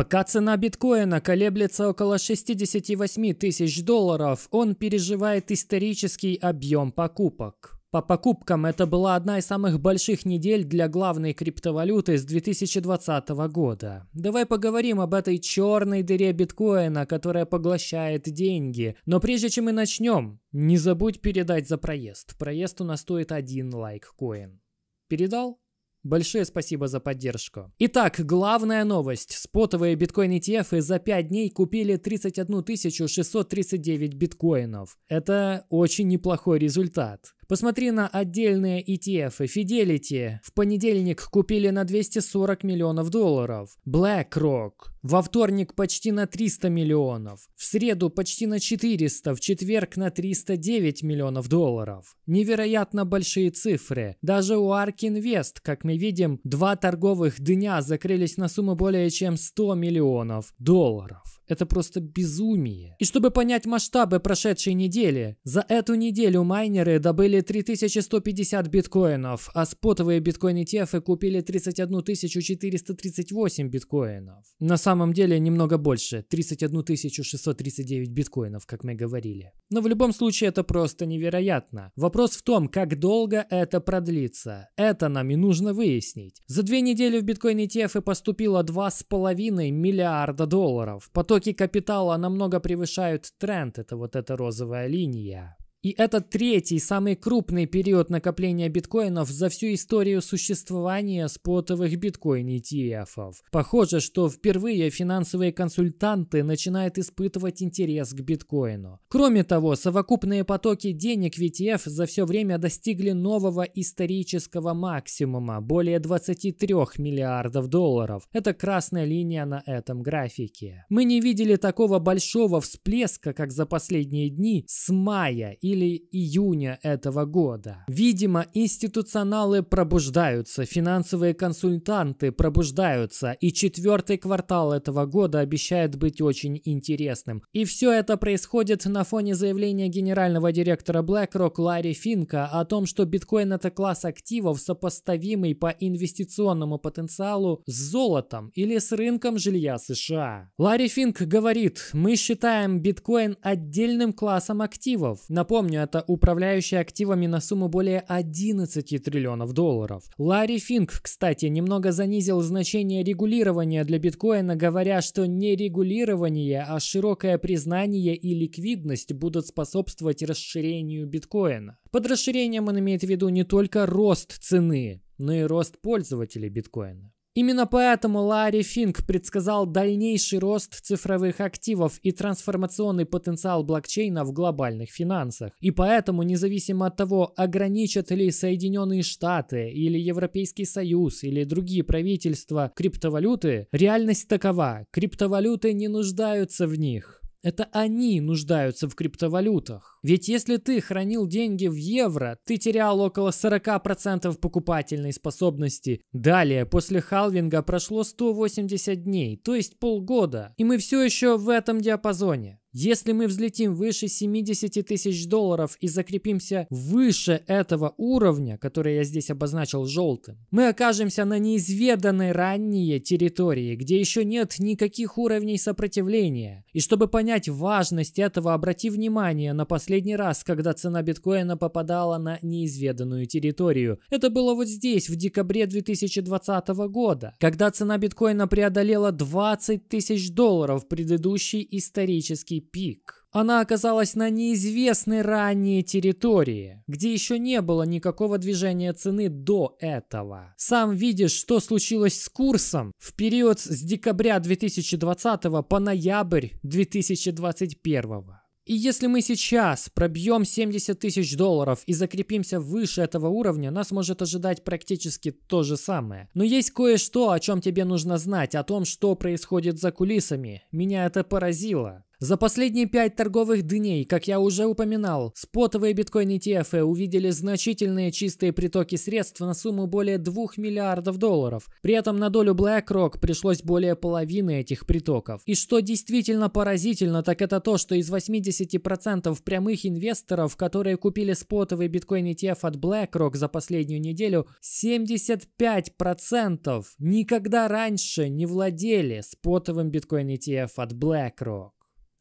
Пока цена биткоина колеблется около 68 тысяч долларов, он переживает исторический объем покупок. По покупкам это была одна из самых больших недель для главной криптовалюты с 2020 года. Давай поговорим об этой черной дыре биткоина, которая поглощает деньги. Но прежде чем мы начнем, не забудь передать за проезд. Проезд у нас стоит один лайк коин. Передал? Большое спасибо за поддержку. Итак, главная новость. Спотовые биткоин ETF за 5 дней купили 31 639 биткоинов. Это очень неплохой результат. Посмотри на отдельные ETF. Fidelity в понедельник купили на 240 миллионов долларов. BlackRock во вторник почти на 300 миллионов, в среду почти на 400, в четверг на 309 миллионов долларов. Невероятно большие цифры. Даже у ARK Invest, как мы видим, два торговых дня закрылись на сумму более чем 100 миллионов долларов. Это просто безумие. И чтобы понять масштабы прошедшей недели, за эту неделю майнеры добыли 3150 биткоинов, а спотовые биткоин-ETF купили 31438 биткоинов. На самом деле немного больше, 31639 биткоинов, как мы говорили. Но в любом случае это просто невероятно. Вопрос в том, как долго это продлится. Это нам и нужно выяснить. За две недели в биткоин-ETF поступило 2,5 миллиарда долларов. Поток Потоки капитала намного превышают тренд, это вот эта розовая линия. И это третий, самый крупный период накопления биткоинов за всю историю существования спотовых биткоин-ETF. Похоже, что впервые финансовые консультанты начинают испытывать интерес к биткоину. Кроме того, совокупные потоки денег в ETF за все время достигли нового исторического максимума – более 23 миллиардов долларов. Это красная линия на этом графике. Мы не видели такого большого всплеска, как за последние дни, с мая и или июня этого года. Видимо, институционалы пробуждаются, финансовые консультанты пробуждаются, и четвертый квартал этого года обещает быть очень интересным. И все это происходит на фоне заявления генерального директора BlackRock Ларри Финка о том, что биткоин это класс активов, сопоставимый по инвестиционному потенциалу с золотом или с рынком жилья США. Ларри Финк говорит, мы считаем биткоин отдельным классом активов. Напомню, напомню, это управляющие активами на сумму более 11 триллионов долларов. Ларри Финк, кстати, немного занизил значение регулирования для биткоина, говоря, что не регулирование, а широкое признание и ликвидность будут способствовать расширению биткоина. Под расширением он имеет в виду не только рост цены, но и рост пользователей биткоина. Именно поэтому Ларри Финк предсказал дальнейший рост цифровых активов и трансформационный потенциал блокчейна в глобальных финансах. И поэтому, независимо от того, ограничат ли Соединенные Штаты или Европейский Союз или другие правительства криптовалюты, реальность такова – криптовалюты не нуждаются в них. Это они нуждаются в криптовалютах. Ведь если ты хранил деньги в евро, ты терял около 40% покупательной способности. Далее, после халвинга прошло 180 дней, то есть полгода. И мы все еще в этом диапазоне. Если мы взлетим выше 70 тысяч долларов и закрепимся выше этого уровня, который я здесь обозначил желтым, мы окажемся на неизведанной ранее территории, где еще нет никаких уровней сопротивления. И чтобы понять важность этого, обрати внимание на последний раз, когда цена биткоина попадала на неизведанную территорию. Это было вот здесь, в декабре 2020 года, когда цена биткоина преодолела 20 тысяч долларов, предыдущий исторический Пик. Она оказалась на неизвестной ранее территории, где еще не было никакого движения цены до этого. Сам видишь, что случилось с курсом в период с декабря 2020 по ноябрь 2021. И если мы сейчас пробьем 70 тысяч долларов и закрепимся выше этого уровня, нас может ожидать практически то же самое. Но есть кое-что, о чем тебе нужно знать, о том, что происходит за кулисами. Меня это поразило. За последние пять торговых дней, как я уже упоминал, спотовые биткоин ETF увидели значительные чистые притоки средств на сумму более 2 миллиардов долларов. При этом на долю BlackRock пришлось более половины этих притоков. И что действительно поразительно, так это то, что из 80% прямых инвесторов, которые купили спотовый биткоин ETF от BlackRock за последнюю неделю, 75% никогда раньше не владели спотовым биткоин ETF от BlackRock.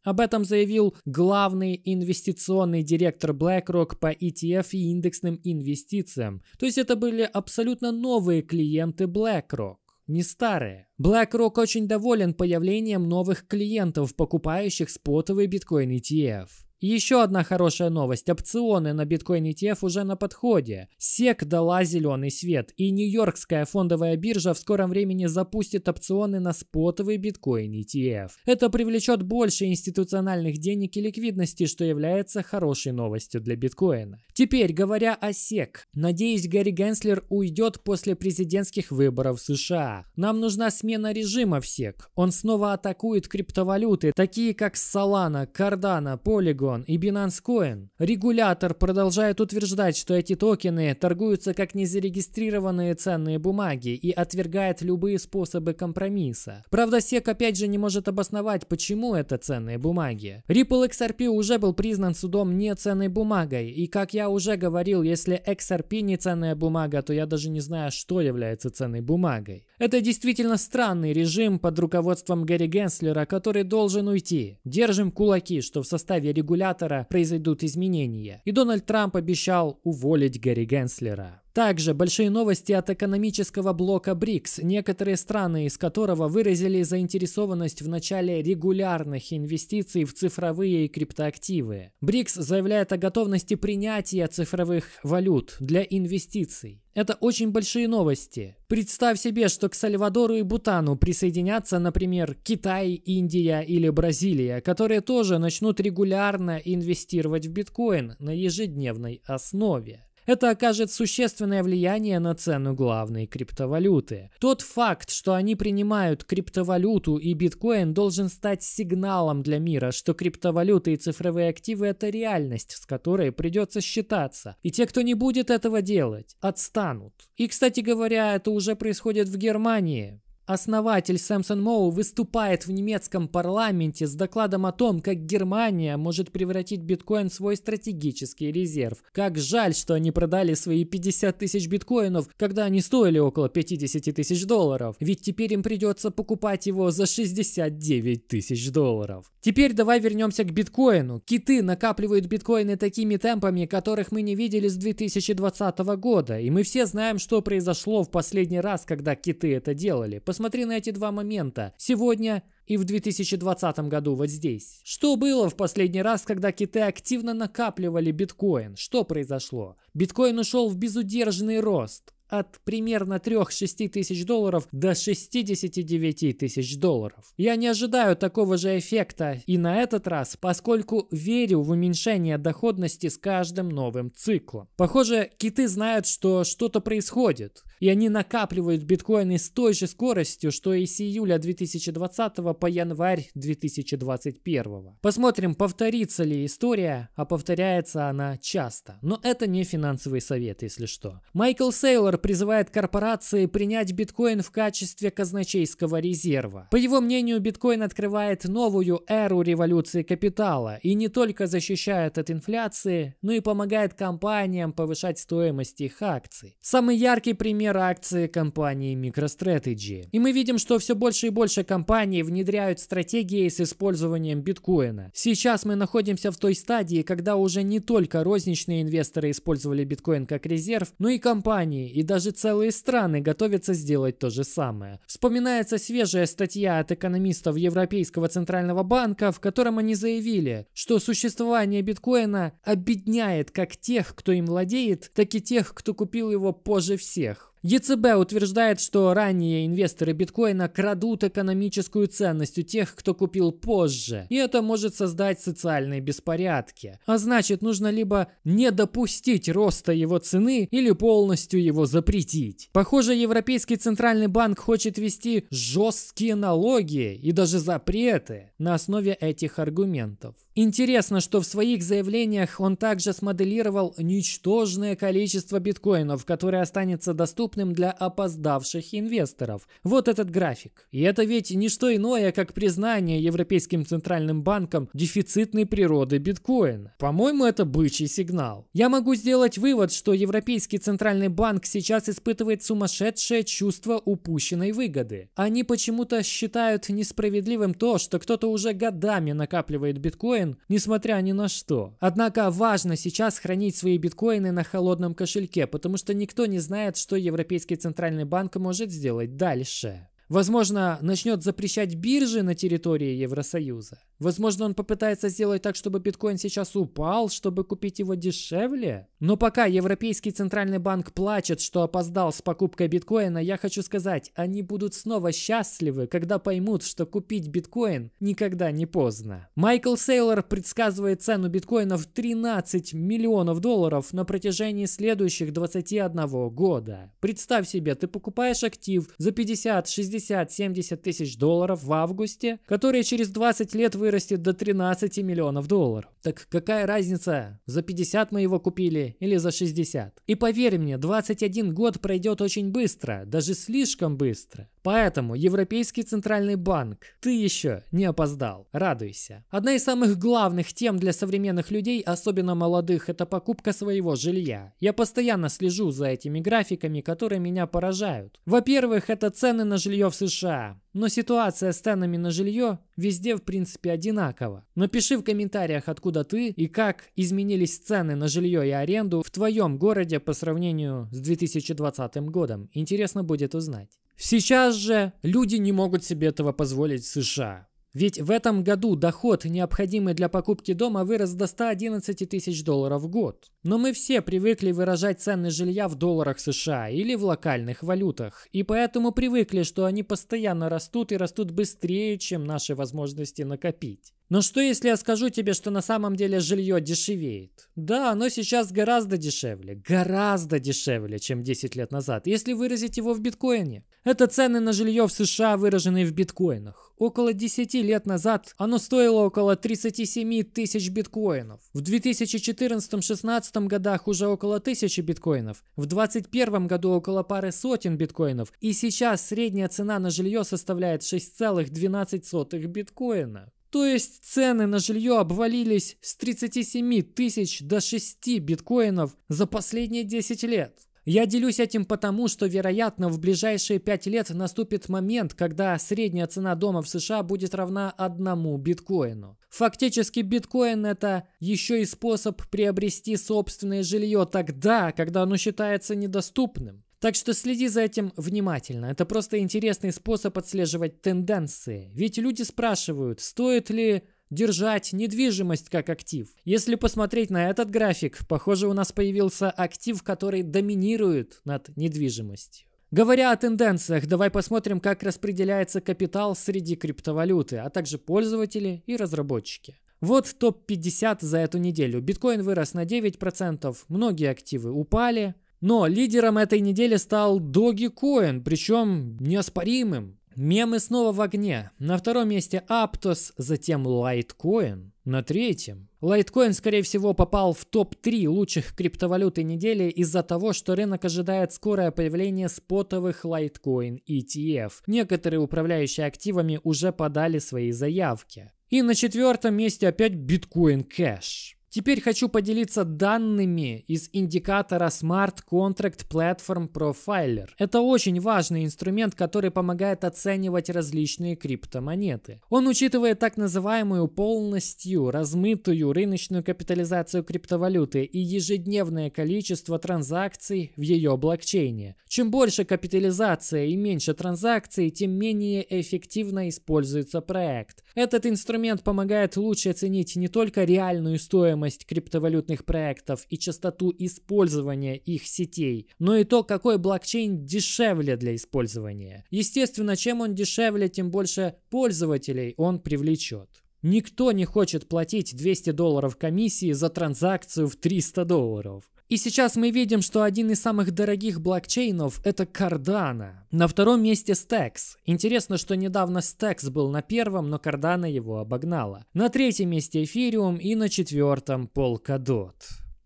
Об этом заявил главный инвестиционный директор BlackRock по ETF и индексным инвестициям. То есть это были абсолютно новые клиенты BlackRock не старые. BlackRock очень доволен появлением новых клиентов, покупающих спотовый биткоин ETF еще одна хорошая новость. Опционы на биткоин ETF уже на подходе. SEC дала зеленый свет, и Нью-Йоркская фондовая биржа в скором времени запустит опционы на спотовый биткоин ETF. Это привлечет больше институциональных денег и ликвидности, что является хорошей новостью для биткоина. Теперь, говоря о SEC, надеюсь, Гарри Генслер уйдет после президентских выборов в США. Нам нужна смена режима в SEC. Он снова атакует криптовалюты, такие как Solana, Cardano, Polygon, Polygon и Binance Coin. Регулятор продолжает утверждать, что эти токены торгуются как незарегистрированные ценные бумаги и отвергает любые способы компромисса. Правда, SEC опять же не может обосновать, почему это ценные бумаги. Ripple XRP уже был признан судом не ценной бумагой, и как я уже говорил, если XRP не ценная бумага, то я даже не знаю, что является ценной бумагой. Это действительно странный режим под руководством Гарри Генслера, который должен уйти. Держим кулаки, что в составе регулятора регулятора произойдут изменения. И Дональд Трамп обещал уволить Гарри Генслера. Также большие новости от экономического блока БРИКС, некоторые страны из которого выразили заинтересованность в начале регулярных инвестиций в цифровые и криптоактивы. БРИКС заявляет о готовности принятия цифровых валют для инвестиций. Это очень большие новости. Представь себе, что к Сальвадору и Бутану присоединятся, например, Китай, Индия или Бразилия, которые тоже начнут регулярно инвестировать в биткоин на ежедневной основе. Это окажет существенное влияние на цену главной криптовалюты. Тот факт, что они принимают криптовалюту и биткоин, должен стать сигналом для мира, что криптовалюты и цифровые активы – это реальность, с которой придется считаться. И те, кто не будет этого делать, отстанут. И, кстати говоря, это уже происходит в Германии. Основатель Сэмсон Моу выступает в немецком парламенте с докладом о том, как Германия может превратить биткоин в свой стратегический резерв. Как жаль, что они продали свои 50 тысяч биткоинов, когда они стоили около 50 тысяч долларов. Ведь теперь им придется покупать его за 69 тысяч долларов. Теперь давай вернемся к биткоину. Киты накапливают биткоины такими темпами, которых мы не видели с 2020 года. И мы все знаем, что произошло в последний раз, когда киты это делали. Посмотрите Посмотри на эти два момента. Сегодня и в 2020 году вот здесь. Что было в последний раз, когда киты активно накапливали биткоин? Что произошло? Биткоин ушел в безудержный рост от примерно 3-6 тысяч долларов до 69 тысяч долларов. Я не ожидаю такого же эффекта и на этот раз, поскольку верю в уменьшение доходности с каждым новым циклом. Похоже, киты знают, что что-то происходит и они накапливают биткоины с той же скоростью, что и с июля 2020 по январь 2021. Посмотрим, повторится ли история, а повторяется она часто. Но это не финансовый совет, если что. Майкл Сейлор призывает корпорации принять биткоин в качестве казначейского резерва. По его мнению, биткоин открывает новую эру революции капитала и не только защищает от инфляции, но и помогает компаниям повышать стоимость их акций. Самый яркий пример например, акции компании MicroStrategy. И мы видим, что все больше и больше компаний внедряют стратегии с использованием биткоина. Сейчас мы находимся в той стадии, когда уже не только розничные инвесторы использовали биткоин как резерв, но и компании, и даже целые страны готовятся сделать то же самое. Вспоминается свежая статья от экономистов Европейского Центрального Банка, в котором они заявили, что существование биткоина обедняет как тех, кто им владеет, так и тех, кто купил его позже всех. ЕЦБ утверждает, что ранее инвесторы биткоина крадут экономическую ценность у тех, кто купил позже, и это может создать социальные беспорядки. А значит, нужно либо не допустить роста его цены или полностью его запретить. Похоже, Европейский центральный банк хочет вести жесткие налоги и даже запреты на основе этих аргументов. Интересно, что в своих заявлениях он также смоделировал ничтожное количество биткоинов, которое останется доступным для опоздавших инвесторов. Вот этот график. И это ведь не что иное, как признание Европейским Центральным Банком дефицитной природы биткоина. По-моему, это бычий сигнал. Я могу сделать вывод, что Европейский Центральный Банк сейчас испытывает сумасшедшее чувство упущенной выгоды. Они почему-то считают несправедливым то, что кто-то уже годами накапливает биткоин, биткоин, несмотря ни на что. Однако важно сейчас хранить свои биткоины на холодном кошельке, потому что никто не знает, что Европейский Центральный Банк может сделать дальше. Возможно, начнет запрещать биржи на территории Евросоюза. Возможно, он попытается сделать так, чтобы биткоин сейчас упал, чтобы купить его дешевле. Но пока Европейский Центральный Банк плачет, что опоздал с покупкой биткоина, я хочу сказать, они будут снова счастливы, когда поймут, что купить биткоин никогда не поздно. Майкл Сейлор предсказывает цену биткоина в 13 миллионов долларов на протяжении следующих 21 года. Представь себе, ты покупаешь актив за 50-60 60-70 тысяч долларов в августе, который через 20 лет вырастет до 13 миллионов долларов. Так какая разница, за 50 мы его купили или за 60? И поверь мне, 21 год пройдет очень быстро, даже слишком быстро. Поэтому, Европейский Центральный Банк, ты еще не опоздал. Радуйся. Одна из самых главных тем для современных людей, особенно молодых, это покупка своего жилья. Я постоянно слежу за этими графиками, которые меня поражают. Во-первых, это цены на жилье в США. Но ситуация с ценами на жилье везде, в принципе, одинакова. Напиши в комментариях, откуда ты и как изменились цены на жилье и аренду в твоем городе по сравнению с 2020 годом. Интересно будет узнать. Сейчас же люди не могут себе этого позволить в США. Ведь в этом году доход, необходимый для покупки дома, вырос до 111 тысяч долларов в год. Но мы все привыкли выражать цены жилья в долларах США или в локальных валютах. И поэтому привыкли, что они постоянно растут и растут быстрее, чем наши возможности накопить. Но что если я скажу тебе, что на самом деле жилье дешевеет? Да, оно сейчас гораздо дешевле, гораздо дешевле, чем 10 лет назад, если выразить его в биткоине. Это цены на жилье в США, выраженные в биткоинах. Около 10 лет назад оно стоило около 37 тысяч биткоинов. В 2014-16 годах уже около 1000 биткоинов. В 2021 году около пары сотен биткоинов. И сейчас средняя цена на жилье составляет 6,12 биткоина. То есть цены на жилье обвалились с 37 тысяч до 6 биткоинов за последние 10 лет. Я делюсь этим потому, что, вероятно, в ближайшие 5 лет наступит момент, когда средняя цена дома в США будет равна одному биткоину. Фактически биткоин это еще и способ приобрести собственное жилье тогда, когда оно считается недоступным. Так что следи за этим внимательно. Это просто интересный способ отслеживать тенденции. Ведь люди спрашивают, стоит ли держать недвижимость как актив. Если посмотреть на этот график, похоже, у нас появился актив, который доминирует над недвижимостью. Говоря о тенденциях, давай посмотрим, как распределяется капитал среди криптовалюты, а также пользователи и разработчики. Вот топ-50 за эту неделю. Биткоин вырос на 9%, многие активы упали – но лидером этой недели стал Доги Коин, причем неоспоримым. Мемы снова в огне. На втором месте Аптос, затем Лайткоин. На третьем. Лайткоин, скорее всего, попал в топ-3 лучших криптовалюты недели из-за того, что рынок ожидает скорое появление спотовых Лайткоин ETF. Некоторые управляющие активами уже подали свои заявки. И на четвертом месте опять биткоин кэш. Теперь хочу поделиться данными из индикатора Smart Contract Platform Profiler. Это очень важный инструмент, который помогает оценивать различные криптомонеты. Он учитывает так называемую полностью размытую рыночную капитализацию криптовалюты и ежедневное количество транзакций в ее блокчейне. Чем больше капитализация и меньше транзакций, тем менее эффективно используется проект. Этот инструмент помогает лучше оценить не только реальную стоимость, стоимость криптовалютных проектов и частоту использования их сетей, но и то, какой блокчейн дешевле для использования. Естественно, чем он дешевле, тем больше пользователей он привлечет. Никто не хочет платить 200 долларов комиссии за транзакцию в 300 долларов. И сейчас мы видим, что один из самых дорогих блокчейнов – это Cardano. На втором месте Stacks. Интересно, что недавно Stacks был на первом, но Cardano его обогнала. На третьем месте Ethereum и на четвертом Polkadot.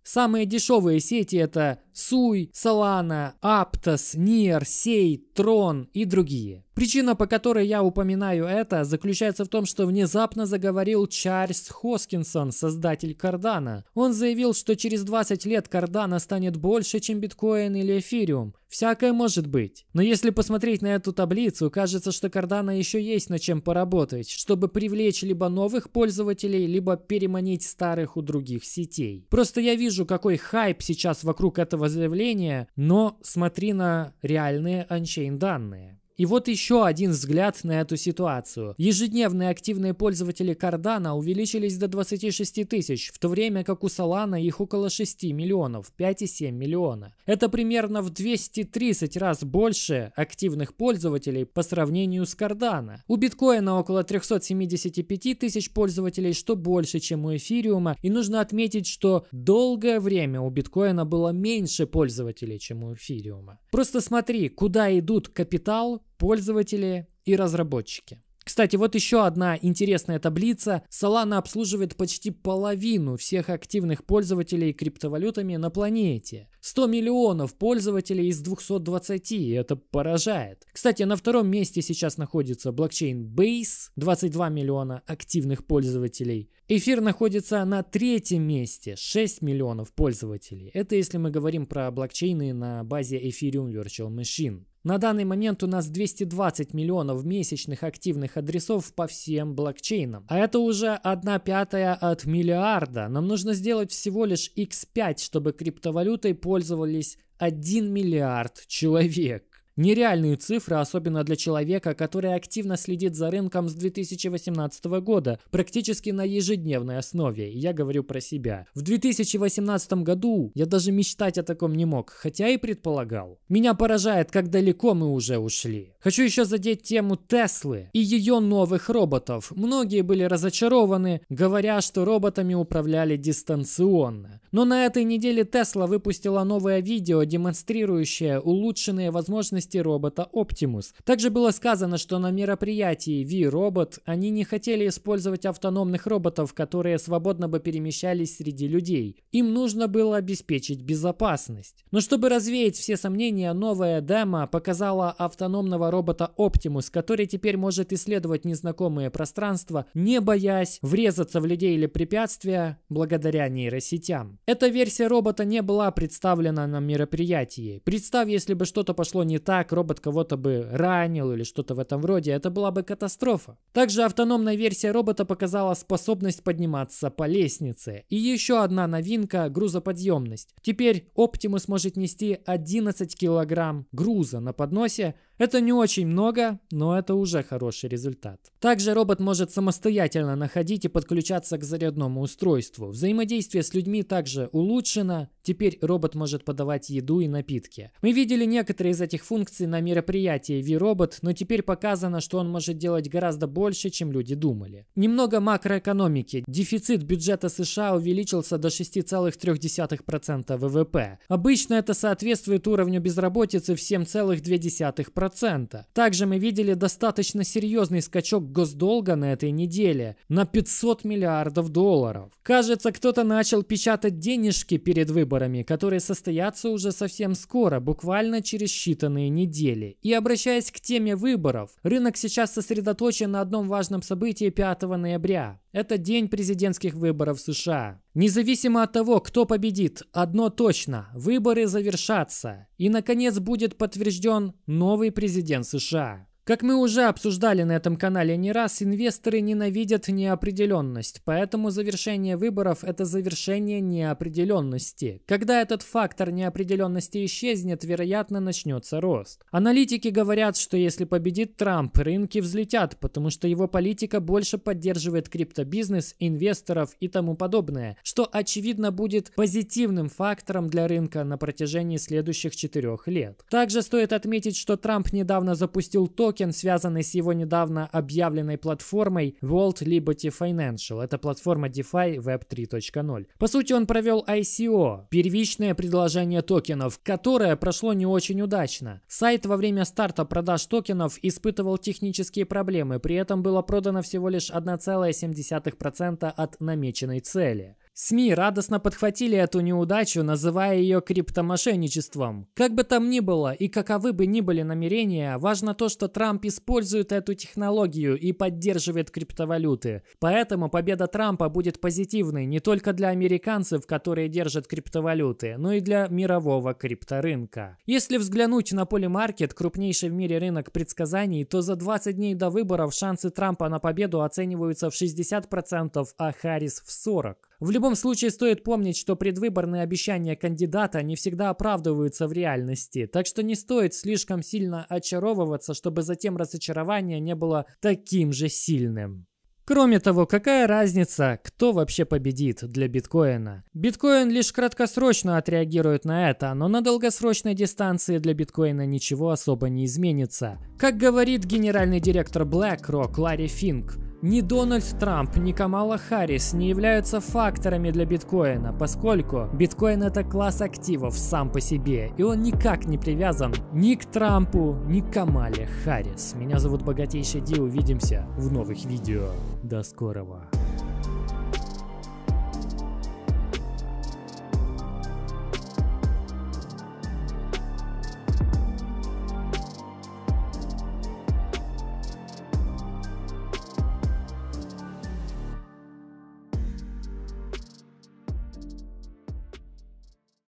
Самые дешевые сети это Суй, Solana, Aptos, Near, Сей, Tron и другие. Причина, по которой я упоминаю это, заключается в том, что внезапно заговорил Чарльз Хоскинсон, создатель Кардана. Он заявил, что через 20 лет Кардана станет больше, чем биткоин или эфириум, Всякое может быть. Но если посмотреть на эту таблицу, кажется, что Кардана еще есть над чем поработать, чтобы привлечь либо новых пользователей, либо переманить старых у других сетей. Просто я вижу, какой хайп сейчас вокруг этого заявления, но смотри на реальные анчейн данные. И вот еще один взгляд на эту ситуацию. Ежедневные активные пользователи Cardano увеличились до 26 тысяч, в то время как у Солана их около 6 миллионов, 5,7 миллиона. Это примерно в 230 раз больше активных пользователей по сравнению с Cardano. У биткоина около 375 тысяч пользователей, что больше, чем у эфириума. И нужно отметить, что долгое время у биткоина было меньше пользователей, чем у эфириума. Просто смотри, куда идут капитал, пользователи и разработчики. Кстати, вот еще одна интересная таблица. Solana обслуживает почти половину всех активных пользователей криптовалютами на планете. 100 миллионов пользователей из 220, и это поражает. Кстати, на втором месте сейчас находится блокчейн Base, 22 миллиона активных пользователей. Эфир находится на третьем месте, 6 миллионов пользователей. Это если мы говорим про блокчейны на базе Ethereum Virtual Machine. На данный момент у нас 220 миллионов месячных активных адресов по всем блокчейнам. А это уже 1 пятая от миллиарда. Нам нужно сделать всего лишь x5, чтобы криптовалютой пользовались 1 миллиард человек. Нереальные цифры, особенно для человека, который активно следит за рынком с 2018 года, практически на ежедневной основе, я говорю про себя. В 2018 году я даже мечтать о таком не мог, хотя и предполагал. Меня поражает, как далеко мы уже ушли. Хочу еще задеть тему Теслы и ее новых роботов. Многие были разочарованы, говоря, что роботами управляли дистанционно. Но на этой неделе Тесла выпустила новое видео, демонстрирующее улучшенные возможности безопасности робота Optimus. Также было сказано, что на мероприятии V-Robot они не хотели использовать автономных роботов, которые свободно бы перемещались среди людей. Им нужно было обеспечить безопасность. Но чтобы развеять все сомнения, новая демо показала автономного робота Optimus, который теперь может исследовать незнакомые пространства, не боясь врезаться в людей или препятствия благодаря нейросетям. Эта версия робота не была представлена на мероприятии. Представь, если бы что-то пошло не так, так робот кого-то бы ранил или что-то в этом роде, это была бы катастрофа. Также автономная версия робота показала способность подниматься по лестнице. И еще одна новинка – грузоподъемность. Теперь Optimus может нести 11 килограмм груза на подносе, это не очень много, но это уже хороший результат. Также робот может самостоятельно находить и подключаться к зарядному устройству. Взаимодействие с людьми также улучшено. Теперь робот может подавать еду и напитки. Мы видели некоторые из этих функций на мероприятии V-Robot, но теперь показано, что он может делать гораздо больше, чем люди думали. Немного макроэкономики. Дефицит бюджета США увеличился до 6,3% ВВП. Обычно это соответствует уровню безработицы в 7,2%. Также мы видели достаточно серьезный скачок госдолга на этой неделе на 500 миллиардов долларов. Кажется, кто-то начал печатать денежки перед выборами выборами, которые состоятся уже совсем скоро, буквально через считанные недели. И обращаясь к теме выборов, рынок сейчас сосредоточен на одном важном событии 5 ноября. Это день президентских выборов США. Независимо от того, кто победит, одно точно – выборы завершатся. И, наконец, будет подтвержден новый президент США. Как мы уже обсуждали на этом канале не раз, инвесторы ненавидят неопределенность, поэтому завершение выборов – это завершение неопределенности. Когда этот фактор неопределенности исчезнет, вероятно, начнется рост. Аналитики говорят, что если победит Трамп, рынки взлетят, потому что его политика больше поддерживает криптобизнес, инвесторов и тому подобное, что, очевидно, будет позитивным фактором для рынка на протяжении следующих четырех лет. Также стоит отметить, что Трамп недавно запустил ток токен, связанный с его недавно объявленной платформой World Liberty Financial. Это платформа DeFi Web 3.0. По сути, он провел ICO, первичное предложение токенов, которое прошло не очень удачно. Сайт во время старта продаж токенов испытывал технические проблемы, при этом было продано всего лишь 1,7% от намеченной цели. СМИ радостно подхватили эту неудачу, называя ее криптомошенничеством. Как бы там ни было и каковы бы ни были намерения, важно то, что Трамп использует эту технологию и поддерживает криптовалюты. Поэтому победа Трампа будет позитивной не только для американцев, которые держат криптовалюты, но и для мирового крипторынка. Если взглянуть на полимаркет, крупнейший в мире рынок предсказаний, то за 20 дней до выборов шансы Трампа на победу оцениваются в 60%, а Харрис в 40%. В любом случае стоит помнить, что предвыборные обещания кандидата не всегда оправдываются в реальности, так что не стоит слишком сильно очаровываться, чтобы затем разочарование не было таким же сильным. Кроме того, какая разница, кто вообще победит для биткоина? Биткоин лишь краткосрочно отреагирует на это, но на долгосрочной дистанции для биткоина ничего особо не изменится. Как говорит генеральный директор BlackRock Ларри Финк, ни Дональд Трамп, ни Камала Харрис не являются факторами для биткоина, поскольку биткоин это класс активов сам по себе, и он никак не привязан ни к Трампу, ни к Камале Харрис. Меня зовут Богатейший Ди, увидимся в новых видео. До скорого.